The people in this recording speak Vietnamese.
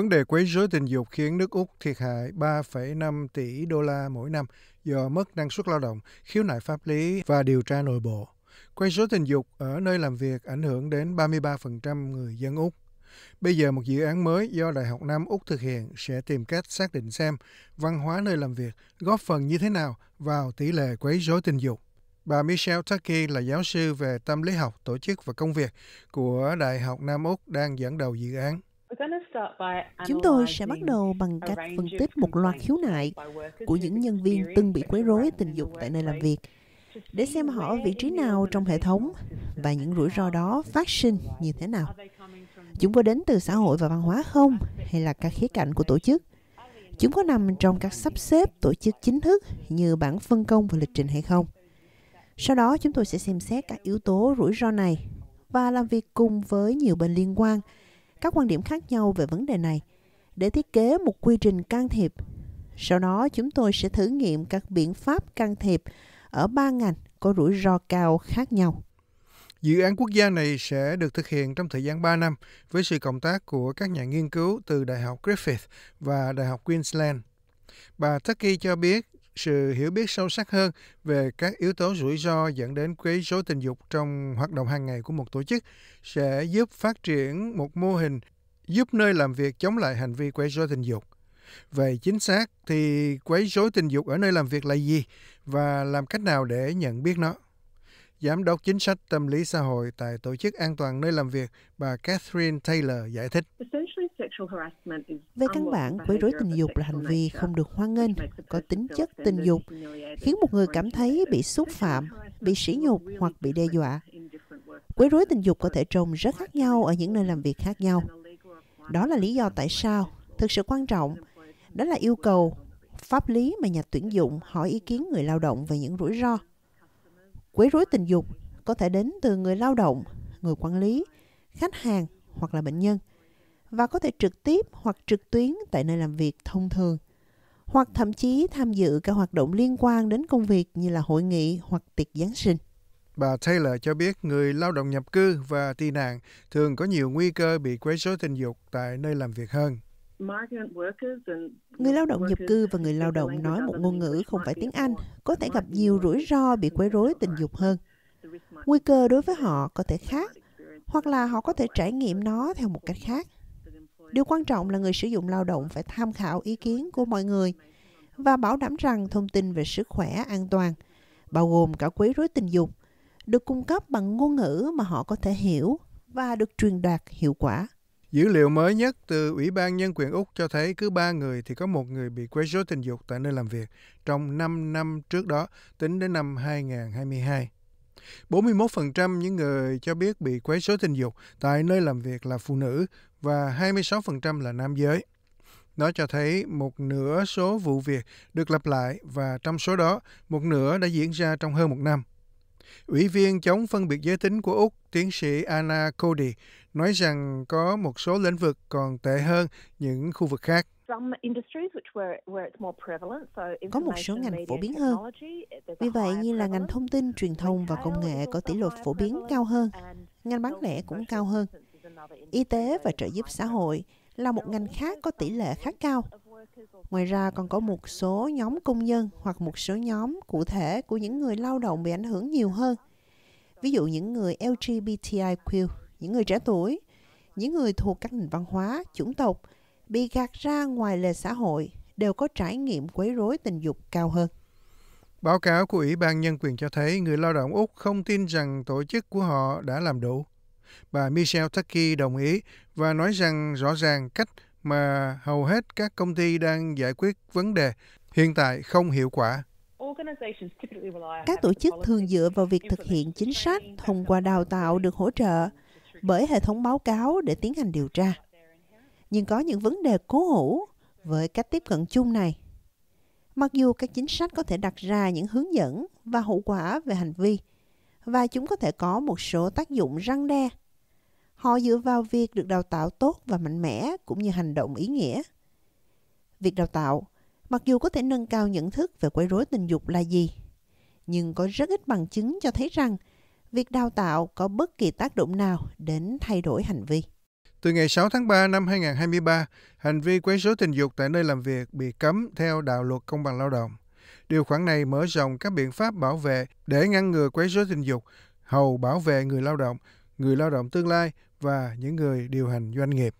Vấn đề quấy rối tình dục khiến nước Úc thiệt hại 3,5 tỷ đô la mỗi năm do mất năng suất lao động, khiếu nại pháp lý và điều tra nội bộ. Quấy rối tình dục ở nơi làm việc ảnh hưởng đến 33% người dân Úc. Bây giờ một dự án mới do Đại học Nam Úc thực hiện sẽ tìm cách xác định xem văn hóa nơi làm việc góp phần như thế nào vào tỷ lệ quấy rối tình dục. Bà Michelle Tucky là giáo sư về tâm lý học, tổ chức và công việc của Đại học Nam Úc đang dẫn đầu dự án. Chúng tôi sẽ bắt đầu bằng cách phân tích một loạt khiếu nại của những nhân viên từng bị quấy rối tình dục tại nơi làm việc để xem họ ở vị trí nào trong hệ thống và những rủi ro đó phát sinh như thế nào. Chúng có đến từ xã hội và văn hóa không hay là các khía cạnh của tổ chức? Chúng có nằm trong các sắp xếp tổ chức chính thức như bản phân công và lịch trình hay không? Sau đó chúng tôi sẽ xem xét các yếu tố rủi ro này và làm việc cùng với nhiều bên liên quan – các quan điểm khác nhau về vấn đề này để thiết kế một quy trình can thiệp. Sau đó chúng tôi sẽ thử nghiệm các biện pháp can thiệp ở ba ngành có rủi ro cao khác nhau. Dự án quốc gia này sẽ được thực hiện trong thời gian 3 năm với sự cộng tác của các nhà nghiên cứu từ Đại học Griffith và Đại học Queensland. Bà Tucky cho biết sự hiểu biết sâu sắc hơn về các yếu tố rủi ro dẫn đến quấy rối tình dục trong hoạt động hàng ngày của một tổ chức sẽ giúp phát triển một mô hình giúp nơi làm việc chống lại hành vi quấy rối tình dục. Vậy chính xác thì quấy rối tình dục ở nơi làm việc là gì và làm cách nào để nhận biết nó? Giám đốc chính sách tâm lý xã hội tại Tổ chức An toàn nơi làm việc, bà Catherine Taylor giải thích. Về căn bản, quấy rối tình dục là hành vi không được hoan nghênh, có tính chất tình dục, khiến một người cảm thấy bị xúc phạm, bị sỉ nhục hoặc bị đe dọa. Quấy rối tình dục có thể trông rất khác nhau ở những nơi làm việc khác nhau. Đó là lý do tại sao thực sự quan trọng. Đó là yêu cầu pháp lý mà nhà tuyển dụng hỏi ý kiến người lao động về những rủi ro Quấy rối tình dục có thể đến từ người lao động, người quản lý, khách hàng hoặc là bệnh nhân và có thể trực tiếp hoặc trực tuyến tại nơi làm việc thông thường hoặc thậm chí tham dự các hoạt động liên quan đến công việc như là hội nghị hoặc tiệc Giáng sinh. Bà Taylor cho biết người lao động nhập cư và tị nạn thường có nhiều nguy cơ bị quấy rối tình dục tại nơi làm việc hơn. Người lao động nhập cư và người lao động nói một ngôn ngữ không phải tiếng Anh có thể gặp nhiều rủi ro bị quấy rối tình dục hơn. Nguy cơ đối với họ có thể khác, hoặc là họ có thể trải nghiệm nó theo một cách khác. Điều quan trọng là người sử dụng lao động phải tham khảo ý kiến của mọi người và bảo đảm rằng thông tin về sức khỏe an toàn, bao gồm cả quấy rối tình dục, được cung cấp bằng ngôn ngữ mà họ có thể hiểu và được truyền đạt hiệu quả. Dữ liệu mới nhất từ Ủy ban Nhân quyền Úc cho thấy cứ 3 người thì có một người bị quấy rối tình dục tại nơi làm việc trong 5 năm trước đó, tính đến năm 2022. 41% những người cho biết bị quấy rối tình dục tại nơi làm việc là phụ nữ và 26% là nam giới. Nó cho thấy một nửa số vụ việc được lặp lại và trong số đó, một nửa đã diễn ra trong hơn một năm. Ủy viên chống phân biệt giới tính của Úc, tiến sĩ Anna Cody, nói rằng có một số lĩnh vực còn tệ hơn những khu vực khác. Có một số ngành phổ biến hơn. Vì vậy như là ngành thông tin, truyền thông và công nghệ có tỷ lệ phổ biến cao hơn, ngành bán lẻ cũng cao hơn. Y tế và trợ giúp xã hội là một ngành khác có tỷ lệ khá cao. Ngoài ra còn có một số nhóm công nhân hoặc một số nhóm cụ thể của những người lao động bị ảnh hưởng nhiều hơn. Ví dụ những người LGBTIQ những người trẻ tuổi, những người thuộc các nền văn hóa, chủng tộc bị gạt ra ngoài lề xã hội đều có trải nghiệm quấy rối tình dục cao hơn. Báo cáo của Ủy ban Nhân quyền cho thấy người lao động Úc không tin rằng tổ chức của họ đã làm đủ. Bà Michelle Tucky đồng ý và nói rằng rõ ràng cách mà hầu hết các công ty đang giải quyết vấn đề hiện tại không hiệu quả. Các tổ chức thường dựa vào việc thực hiện chính sách thông qua đào tạo được hỗ trợ bởi hệ thống báo cáo để tiến hành điều tra. Nhưng có những vấn đề cố hữu với cách tiếp cận chung này. Mặc dù các chính sách có thể đặt ra những hướng dẫn và hậu quả về hành vi, và chúng có thể có một số tác dụng răng đe. Họ dựa vào việc được đào tạo tốt và mạnh mẽ cũng như hành động ý nghĩa. Việc đào tạo, mặc dù có thể nâng cao nhận thức về quấy rối tình dục là gì, nhưng có rất ít bằng chứng cho thấy rằng việc đào tạo có bất kỳ tác động nào đến thay đổi hành vi. Từ ngày 6 tháng 3 năm 2023, hành vi quấy rối tình dục tại nơi làm việc bị cấm theo đạo luật công bằng lao động. Điều khoản này mở rộng các biện pháp bảo vệ để ngăn ngừa quấy rối tình dục, hầu bảo vệ người lao động, người lao động tương lai và những người điều hành doanh nghiệp.